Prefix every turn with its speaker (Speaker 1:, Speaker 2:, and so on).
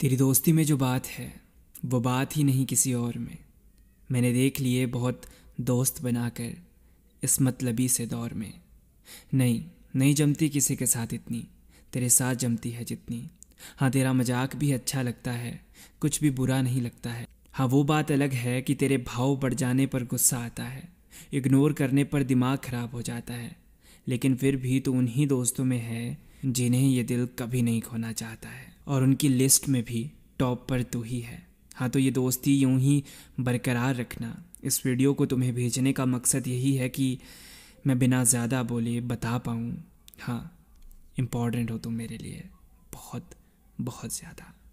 Speaker 1: तेरी दोस्ती में जो बात है वो बात ही नहीं किसी और में मैंने देख लिए बहुत दोस्त बनाकर इस मतलबी से दौर में नहीं नहीं जमती किसी के साथ इतनी तेरे साथ जमती है जितनी हाँ तेरा मजाक भी अच्छा लगता है कुछ भी बुरा नहीं लगता है हाँ वो बात अलग है कि तेरे भाव बढ़ जाने पर गुस्सा आता है इग्नोर करने पर दिमाग खराब हो जाता है लेकिन फिर भी तो उन्हीं दोस्तों में है जिन्हें ये दिल कभी नहीं खोना चाहता है और उनकी लिस्ट में भी टॉप पर तू ही है हाँ तो ये दोस्ती यूं ही बरकरार रखना इस वीडियो को तुम्हें भेजने का मकसद यही है कि मैं बिना ज़्यादा बोले बता पाऊँ हाँ इम्पॉर्टेंट हो तुम मेरे लिए बहुत बहुत ज़्यादा